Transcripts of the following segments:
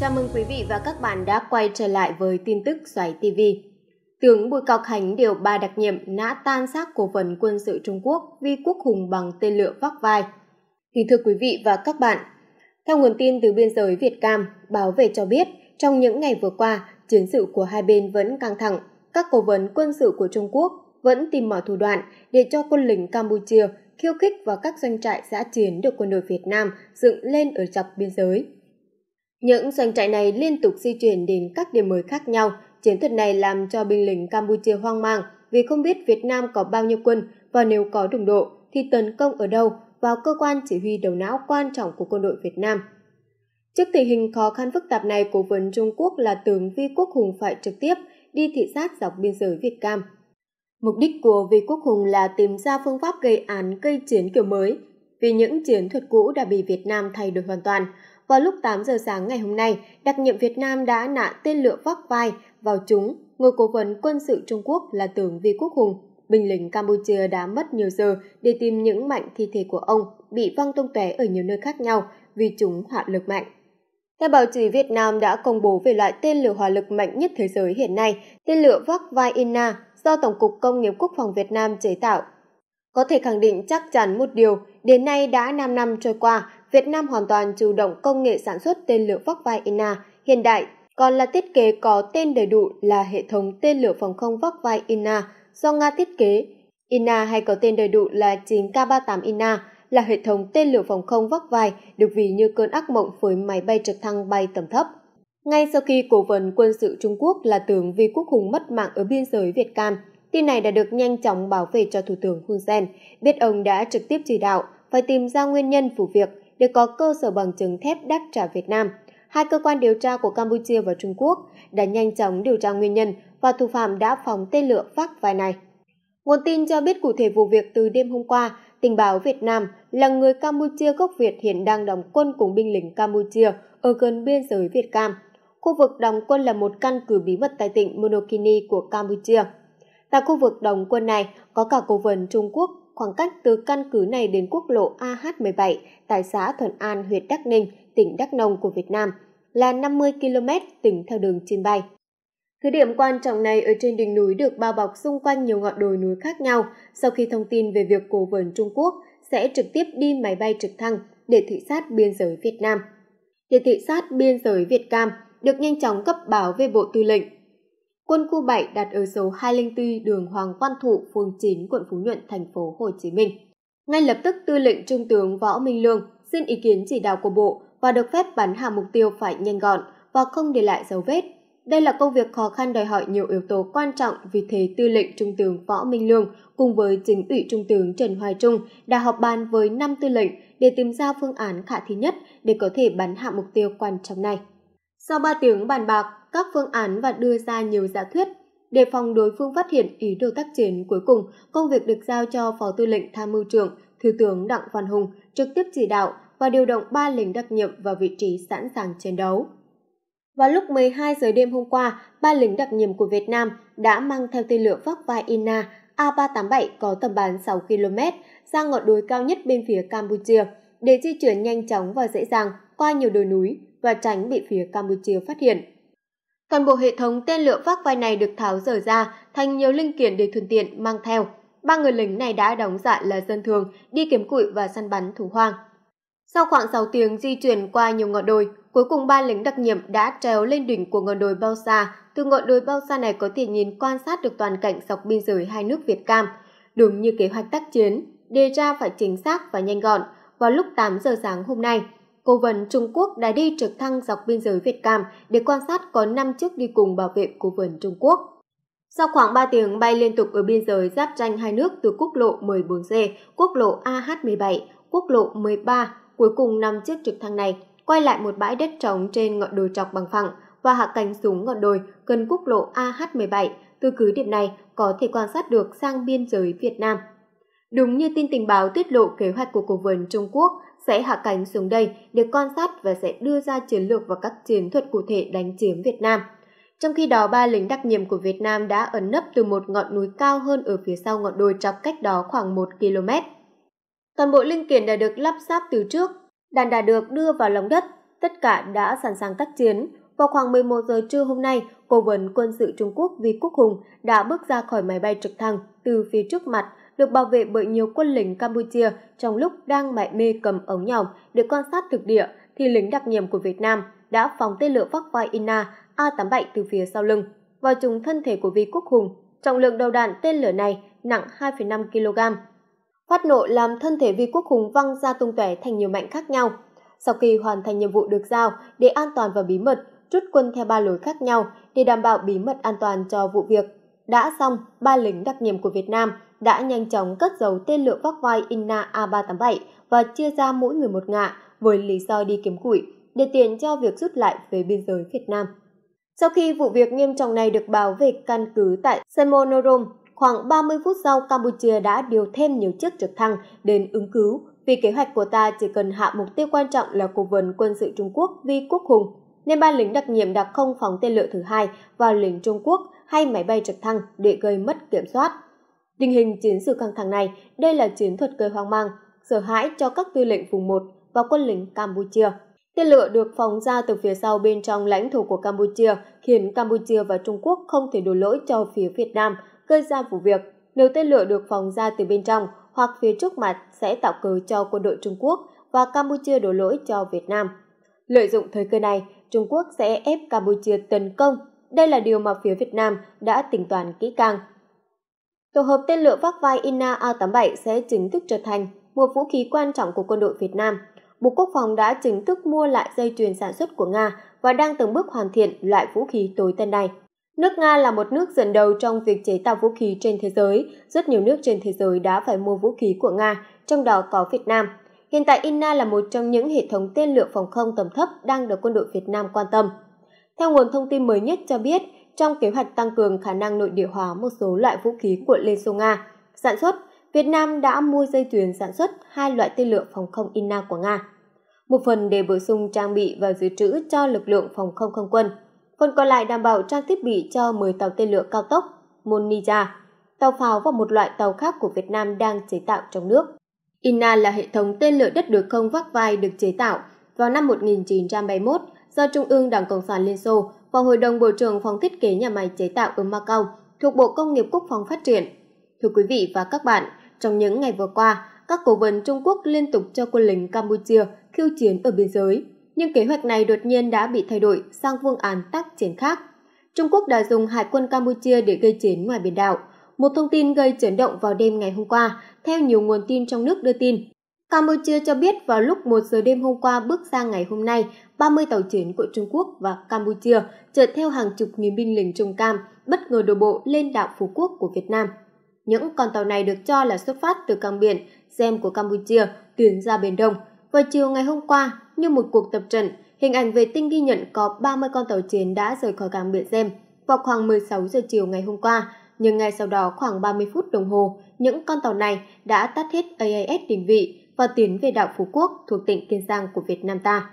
Chào mừng quý vị và các bạn đã quay trở lại với tin tức Xoáy TV. Tướng Bùi Cao Khánh điều ba đặc nhiệm nã tan xác cổ phần quân sự Trung Quốc Vi Quốc Hùng bằng tên lửa vác vai. Kính thưa quý vị và các bạn, theo nguồn tin từ biên giới Việt Cam, báo về cho biết, trong những ngày vừa qua, chiến sự của hai bên vẫn căng thẳng. Các cố vấn quân sự của Trung Quốc vẫn tìm mọi thủ đoạn để cho quân lính Campuchia khiêu khích vào các doanh trại giã chiến được quân đội Việt Nam dựng lên ở dọc biên giới. Những doanh trại này liên tục di chuyển đến các điểm mới khác nhau. Chiến thuật này làm cho binh lính Campuchia hoang mang vì không biết Việt Nam có bao nhiêu quân và nếu có đụng độ thì tấn công ở đâu vào cơ quan chỉ huy đầu não quan trọng của quân đội Việt Nam. Trước tình hình khó khăn phức tạp này, cố vấn Trung Quốc là tướng Vi Quốc Hùng phải trực tiếp đi thị sát dọc biên giới Việt Cam. Mục đích của Vì Quốc Hùng là tìm ra phương pháp gây án gây chiến kiểu mới, vì những chiến thuật cũ đã bị Việt Nam thay đổi hoàn toàn. Vào lúc 8 giờ sáng ngày hôm nay, đặc nhiệm Việt Nam đã nạ tên lửa vác vai vào chúng. Người cố vấn quân sự Trung Quốc là tướng Vi Quốc Hùng. Binh lính Campuchia đã mất nhiều giờ để tìm những mảnh thi thể của ông bị văng tung tóe ở nhiều nơi khác nhau vì chúng hỏa lực mạnh. Theo báo chí Việt Nam đã công bố về loại tên lửa hỏa lực mạnh nhất thế giới hiện nay, tên lửa vác vai Inna do Tổng cục Công nghiệp Quốc phòng Việt Nam chế tạo. Có thể khẳng định chắc chắn một điều, đến nay đã 5 năm trôi qua, Việt Nam hoàn toàn chủ động công nghệ sản xuất tên lửa vóc vai INA hiện đại, còn là thiết kế có tên đầy đủ là hệ thống tên lửa phòng không vóc vai INA do Nga thiết kế. INA hay có tên đầy đủ là 9 K-38 INA là hệ thống tên lửa phòng không vóc vai được ví như cơn ác mộng với máy bay trực thăng bay tầm thấp. Ngay sau khi cổ vấn quân sự Trung Quốc là tướng Vi Quốc Hùng mất mạng ở biên giới Việt Cam, tin này đã được nhanh chóng bảo vệ cho Thủ tướng Hun Sen, biết ông đã trực tiếp chỉ đạo phải tìm ra nguyên nhân vụ việc để có cơ sở bằng chứng thép đáp trả Việt Nam. Hai cơ quan điều tra của Campuchia và Trung Quốc đã nhanh chóng điều tra nguyên nhân và thủ phạm đã phóng tên lửa phát vài này. Nguồn tin cho biết cụ thể vụ việc từ đêm hôm qua, tình báo Việt Nam là người Campuchia gốc Việt hiện đang đóng quân cùng binh lính Campuchia ở gần biên giới Việt Cam. Khu vực đóng quân là một căn cứ bí mật tại tỉnh Monokini của Campuchia. Tại khu vực đóng quân này có cả cố vấn Trung Quốc, khoảng cách từ căn cứ này đến quốc lộ AH17 tại xã Thuận An, huyện Đắc Ninh, tỉnh Đắk Nông của Việt Nam là 50 km tính theo đường trên bay. Cứ điểm quan trọng này ở trên đỉnh núi được bao bọc xung quanh nhiều ngọn đồi núi khác nhau sau khi thông tin về việc cố vấn Trung Quốc sẽ trực tiếp đi máy bay trực thăng để thị sát biên giới Việt Nam. Để thị sát biên giới Việt Cam được nhanh chóng cấp báo về bộ tư lệnh. Quân khu 7 đặt ở số 204 đường Hoàng Văn Thụ, phường 9, quận Phú Nhuận, thành phố Hồ Chí Minh. Ngay lập tức tư lệnh Trung tướng Võ Minh Lương xin ý kiến chỉ đạo của bộ và được phép bắn hạ mục tiêu phải nhanh gọn và không để lại dấu vết. Đây là công việc khó khăn đòi hỏi nhiều yếu tố quan trọng vì thế tư lệnh Trung tướng Võ Minh Lương cùng với chính ủy Trung tướng Trần Hoài Trung đã họp bàn với năm tư lệnh để tìm ra phương án khả thi nhất để có thể bắn hạ mục tiêu quan trọng này. Sau 3 tiếng bàn bạc, các phương án và đưa ra nhiều giả thuyết, để phòng đối phương phát hiện ý đồ tác chiến cuối cùng, công việc được giao cho Phó Tư lệnh Tham mưu trưởng, Thiếu tướng Đặng Văn Hùng trực tiếp chỉ đạo và điều động 3 lính đặc nhiệm vào vị trí sẵn sàng chiến đấu. Vào lúc 12 giờ đêm hôm qua, ba lính đặc nhiệm của Việt Nam đã mang theo tên lửa vác vai INA A387 có tầm bắn 6 km ra ngọn đồi cao nhất bên phía Campuchia để di chuyển nhanh chóng và dễ dàng qua nhiều đồi núi, và tránh bị phía Campuchia phát hiện. Toàn bộ hệ thống tên lửa vác vai này được tháo rời ra thành nhiều linh kiện để thuận tiện mang theo. Ba người lính này đã đóng giả là dân thường, đi kiếm củi và săn bắn thú hoang. Sau khoảng 6 tiếng di chuyển qua nhiều ngọn đồi, cuối cùng ba lính đặc nhiệm đã trèo lên đỉnh của ngọn đồi Bao Sa. Từ ngọn đồi Bao Sa này có thể nhìn quan sát được toàn cảnh dọc biên giới hai nước Việt Cam. Đúng như kế hoạch tác chiến, đề ra phải chính xác và nhanh gọn vào lúc 8 giờ sáng hôm nay cố vấn Trung Quốc đã đi trực thăng dọc biên giới Việt Cam để quan sát có 5 chiếc đi cùng bảo vệ cố vấn Trung Quốc. Sau khoảng 3 tiếng bay liên tục ở biên giới giáp tranh hai nước từ quốc lộ 14C, quốc lộ AH17, quốc lộ 13, cuối cùng 5 chiếc trực thăng này quay lại một bãi đất trống trên ngọn đồi trọc bằng phẳng và hạ cánh xuống ngọn đồi gần quốc lộ AH17. Từ cứ điểm này có thể quan sát được sang biên giới Việt Nam. Đúng như tin tình báo tiết lộ kế hoạch của cố vấn Trung Quốc sẽ hạ cánh xuống đây để quan sát và sẽ đưa ra chiến lược và các chiến thuật cụ thể đánh chiếm Việt Nam. Trong khi đó, ba lính đặc nhiệm của Việt Nam đã ẩn nấp từ một ngọn núi cao hơn ở phía sau ngọn đồi chọc cách đó khoảng 1 km. Toàn bộ linh kiện đã được lắp ráp từ trước, đàn đã được đưa vào lòng đất, tất cả đã sẵn sàng tác chiến. Vào khoảng 11 giờ trưa hôm nay, Cố vấn quân sự Trung Quốc Vi Quốc Hùng đã bước ra khỏi máy bay trực thăng từ phía trước mặt được bảo vệ bởi nhiều quân lính Campuchia trong lúc đang mải mê cầm ống nhòm để quan sát thực địa thì lính đặc nhiệm của Việt Nam đã phóng tên lửa vác vai INA A-87 từ phía sau lưng vào trúng thân thể của Vi Quốc Hùng. Trọng lượng đầu đạn tên lửa này nặng 2,5 kg. Phát nổ làm thân thể Vi Quốc Hùng văng ra tung tóe thành nhiều mảnh khác nhau. Sau khi hoàn thành nhiệm vụ được giao để an toàn và bí mật, rút quân theo ba lối khác nhau để đảm bảo bí mật an toàn cho vụ việc. Đã xong, ba lính đặc nhiệm của Việt Nam đã nhanh chóng cất giấu tên lửa vác vai Inna A387 và chia ra mỗi người một ngạ với lý do đi kiếm củi để tiện cho việc rút lại về biên giới Việt Nam. Sau khi vụ việc nghiêm trọng này được báo về căn cứ tại Semonorom, khoảng 30 phút sau Campuchia đã điều thêm nhiều chiếc trực thăng đến ứng cứu vì kế hoạch của ta chỉ cần hạ mục tiêu quan trọng là cố vấn quân sự Trung Quốc Vi Quốc Hùng, nên ba lính đặc nhiệm đặc không phóng tên lửa thứ hai vào lính Trung Quốc hay máy bay trực thăng để gây mất kiểm soát. Tình hình chiến sự căng thẳng này, đây là chiến thuật gây hoang mang, sợ hãi cho các tư lệnh vùng 1 và quân lính Campuchia. Tên lửa được phóng ra từ phía sau bên trong lãnh thổ của Campuchia khiến Campuchia và Trung Quốc không thể đổ lỗi cho phía Việt Nam gây ra vụ việc. Nếu tên lửa được phóng ra từ bên trong hoặc phía trước mặt sẽ tạo cớ cho quân đội Trung Quốc và Campuchia đổ lỗi cho Việt Nam. Lợi dụng thời cơ này, Trung Quốc sẽ ép Campuchia tấn công đây là điều mà phía Việt Nam đã tính toán kỹ càng. Tổ hợp tên lửa vác vai INA A-87 sẽ chính thức trở thành một vũ khí quan trọng của quân đội Việt Nam. Bộ Quốc phòng đã chính thức mua lại dây chuyền sản xuất của Nga và đang từng bước hoàn thiện loại vũ khí tối tân này. Nước Nga là một nước dẫn đầu trong việc chế tạo vũ khí trên thế giới. Rất nhiều nước trên thế giới đã phải mua vũ khí của Nga, trong đó có Việt Nam. Hiện tại INA là một trong những hệ thống tên lửa phòng không tầm thấp đang được quân đội Việt Nam quan tâm. Theo nguồn thông tin mới nhất cho biết, trong kế hoạch tăng cường khả năng nội địa hóa một số loại vũ khí của Liên Xô Nga sản xuất, Việt Nam đã mua dây chuyền sản xuất hai loại tên lửa phòng không INA của Nga. Một phần để bổ sung trang bị và dự trữ cho lực lượng phòng không không quân, phần còn lại đảm bảo trang thiết bị cho 10 tàu tên lửa cao tốc Monija, tàu pháo và một loại tàu khác của Việt Nam đang chế tạo trong nước. INA là hệ thống tên lửa đất đối không vác vai được chế tạo vào năm 1971 do Trung ương Đảng Cộng sản Liên Xô và Hội đồng Bộ trưởng Phòng Thiết kế Nhà máy chế tạo ở Macau thuộc Bộ Công nghiệp Quốc phòng phát triển. Thưa quý vị và các bạn, trong những ngày vừa qua, các cố vấn Trung Quốc liên tục cho quân lính Campuchia khiêu chiến ở biên giới, nhưng kế hoạch này đột nhiên đã bị thay đổi sang phương án tác chiến khác. Trung Quốc đã dùng hải quân Campuchia để gây chiến ngoài biển đảo. Một thông tin gây chấn động vào đêm ngày hôm qua, theo nhiều nguồn tin trong nước đưa tin, Campuchia cho biết vào lúc 1 giờ đêm hôm qua bước sang ngày hôm nay, 30 tàu chiến của Trung Quốc và Campuchia chở theo hàng chục nghìn binh lính Trung Cam bất ngờ đổ bộ lên đảo Phú Quốc của Việt Nam. Những con tàu này được cho là xuất phát từ cảng biển Gem của Campuchia tiến ra Biển Đông. Vào chiều ngày hôm qua, như một cuộc tập trận, hình ảnh vệ tinh ghi nhận có 30 con tàu chiến đã rời khỏi cảng biển Gem vào khoảng 16 giờ chiều ngày hôm qua, nhưng ngay sau đó khoảng 30 phút đồng hồ, những con tàu này đã tắt hết AIS định vị, và tiến về đảo Phú Quốc thuộc tỉnh Kiên Giang của Việt Nam ta.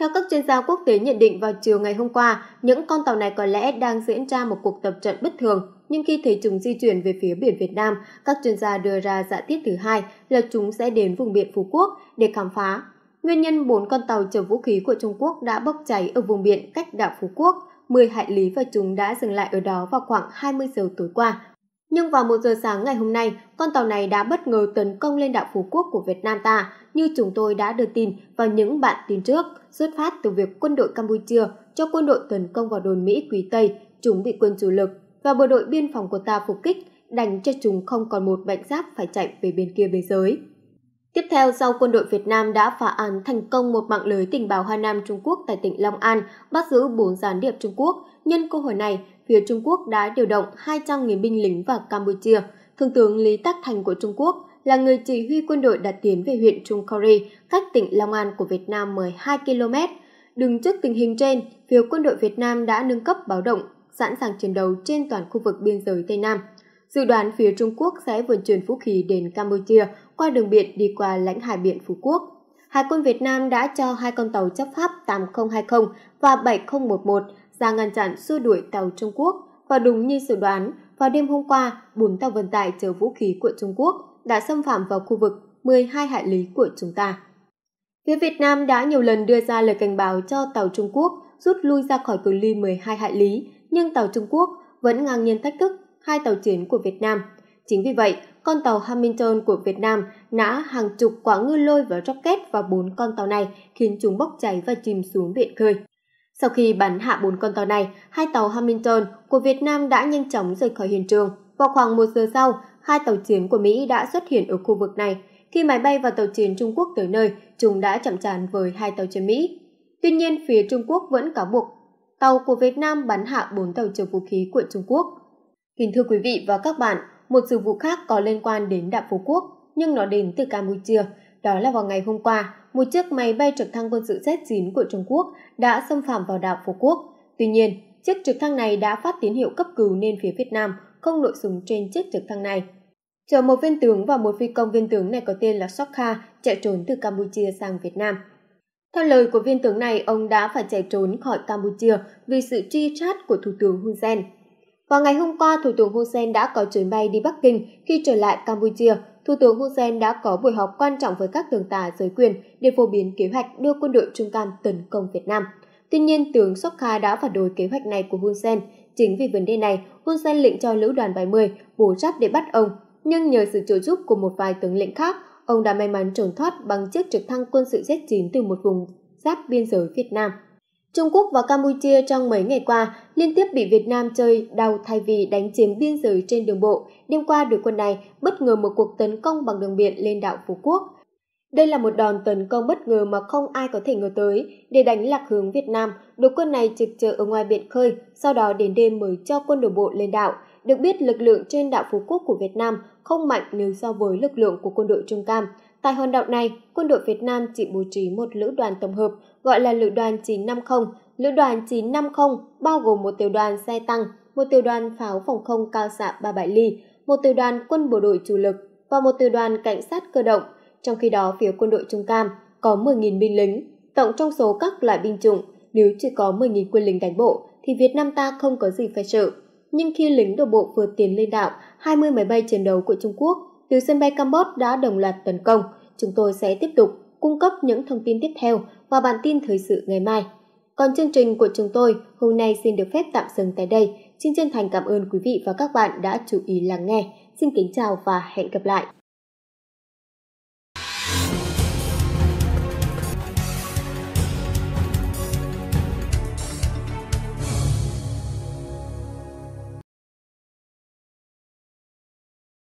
Theo các chuyên gia quốc tế nhận định vào chiều ngày hôm qua, những con tàu này có lẽ đang diễn ra một cuộc tập trận bất thường, nhưng khi thấy chúng di chuyển về phía biển Việt Nam, các chuyên gia đưa ra giả thiết thứ hai là chúng sẽ đến vùng biển Phú Quốc để khám phá. Nguyên nhân bốn con tàu chở vũ khí của Trung Quốc đã bốc cháy ở vùng biển cách đảo Phú Quốc 10 hải lý và chúng đã dừng lại ở đó vào khoảng 20 giờ tối qua, nhưng vào 1 giờ sáng ngày hôm nay, con tàu này đã bất ngờ tấn công lên đảo Phú Quốc của Việt Nam ta, như chúng tôi đã đưa tin vào những bản tin trước, xuất phát từ việc quân đội Campuchia cho quân đội tấn công vào đồn Mỹ Quý Tây, chúng bị quân chủ lực và bộ đội biên phòng của ta phục kích, đành cho chúng không còn một mảnh giáp phải chạy về bên kia biên giới. Tiếp theo, sau quân đội Việt Nam đã phá án thành công một mạng lưới tình báo Hoa Nam Trung Quốc tại tỉnh Long An, bắt giữ 4 gián điệp Trung Quốc. Nhân cơ hội này, phía Trung Quốc đã điều động 200.000 binh lính vào Campuchia. Thượng tướng Lý Tắc Thành của Trung Quốc là người chỉ huy quân đội đã tiến về huyện Trung Khori, cách tỉnh Long An của Việt Nam 12 km. Đứng trước tình hình trên, phía quân đội Việt Nam đã nâng cấp báo động, sẵn sàng chiến đấu trên toàn khu vực biên giới Tây Nam. Dự đoán phía Trung Quốc sẽ vận chuyển vũ khí đến Campuchia qua đường biển đi qua lãnh hải biển Phú Quốc. Hải quân Việt Nam đã cho hai con tàu chấp pháp 8020 và 7011 ra ngăn chặn xua đuổi tàu Trung Quốc và đúng như dự đoán, vào đêm hôm qua, bốn tàu vận tải chở vũ khí của Trung Quốc đã xâm phạm vào khu vực 12 hải lý của chúng ta. Phía Việt Nam đã nhiều lần đưa ra lời cảnh báo cho tàu Trung Quốc rút lui ra khỏi cự ly 12 hải lý, nhưng tàu Trung Quốc vẫn ngang nhiên thách thức hai tàu chiến của Việt Nam. Chính vì vậy, con tàu Hamilton của Việt Nam nã hàng chục quả ngư lôi và rocket vào bốn con tàu này khiến chúng bốc cháy và chìm xuống biển khơi. Sau khi bắn hạ bốn con tàu này, hai tàu Hamilton của Việt Nam đã nhanh chóng rời khỏi hiện trường. Vào khoảng một giờ sau, hai tàu chiến của Mỹ đã xuất hiện ở khu vực này. Khi máy bay và tàu chiến Trung Quốc tới nơi, chúng đã chạm trán với hai tàu chiến Mỹ. Tuy nhiên, phía Trung Quốc vẫn cáo buộc tàu của Việt Nam bắn hạ bốn tàu chở vũ khí của Trung Quốc. Kính thưa quý vị và các bạn, một sự vụ khác có liên quan đến đạm Phú Quốc, nhưng nó đến từ Campuchia, đó là vào ngày hôm qua, một chiếc máy bay trực thăng quân sự Z-9 của Trung Quốc đã xâm phạm vào đảo Phú Quốc. Tuy nhiên, chiếc trực thăng này đã phát tín hiệu cấp cứu nên phía Việt Nam không nổ súng trên chiếc trực thăng này. Chờ một viên tướng và một phi công viên tướng này có tên là Sokha chạy trốn từ Campuchia sang Việt Nam. Theo lời của viên tướng này, ông đã phải chạy trốn khỏi Campuchia vì sự tri trát của Thủ tướng Hun Sen. Vào ngày hôm qua, Thủ tướng Hun Sen đã có chuyến bay đi Bắc Kinh khi trở lại Campuchia Thủ tướng Hun Sen đã có buổi họp quan trọng với các tướng tà giới quyền để phổ biến kế hoạch đưa quân đội Trung Tam tấn công Việt Nam. Tuy nhiên, tướng Sokha đã phản đối kế hoạch này của Hun Sen. Chính vì vấn đề này, Hun Sen lệnh cho lữ đoàn 70 bố giáp để bắt ông. Nhưng nhờ sự trợ giúp của một vài tướng lĩnh khác, ông đã may mắn trốn thoát bằng chiếc trực thăng quân sự Z-9 từ một vùng giáp biên giới Việt Nam. Trung Quốc và Campuchia trong mấy ngày qua liên tiếp bị Việt Nam chơi đau thay vì đánh chiếm biên giới trên đường bộ. Đêm qua, đội quân này bất ngờ một cuộc tấn công bằng đường biển lên đảo Phú Quốc. Đây là một đòn tấn công bất ngờ mà không ai có thể ngờ tới. Để đánh lạc hướng Việt Nam, đội quân này trực chờ ở ngoài biển khơi, sau đó đến đêm mới cho quân đổ bộ lên đảo. Được biết, lực lượng trên đảo Phú Quốc của Việt Nam không mạnh nếu so với lực lượng của quân đội Trung Cam – Tại hòn đảo này, quân đội Việt Nam chỉ bố trí một lữ đoàn tổng hợp gọi là lữ đoàn 950. Lữ đoàn 950 bao gồm một tiểu đoàn xe tăng, một tiểu đoàn pháo phòng không cao xạ 37 ly, một tiểu đoàn quân bộ đội chủ lực và một tiểu đoàn cảnh sát cơ động. Trong khi đó, phía quân đội Trung Cam có 10.000 binh lính. Tổng trong số các loại binh chủng, nếu chỉ có 10.000 quân lính đánh bộ thì Việt Nam ta không có gì phải sợ. Nhưng khi lính đổ bộ vừa tiến lên đảo, 20 máy bay chiến đấu của Trung Quốc từ sân bay Campuchia đã đồng loạt tấn công. Chúng tôi sẽ tiếp tục cung cấp những thông tin tiếp theo vào bản tin thời sự ngày mai. Còn chương trình của chúng tôi hôm nay xin được phép tạm dừng tại đây. Xin chân thành cảm ơn quý vị và các bạn đã chú ý lắng nghe. Xin kính chào và hẹn gặp lại.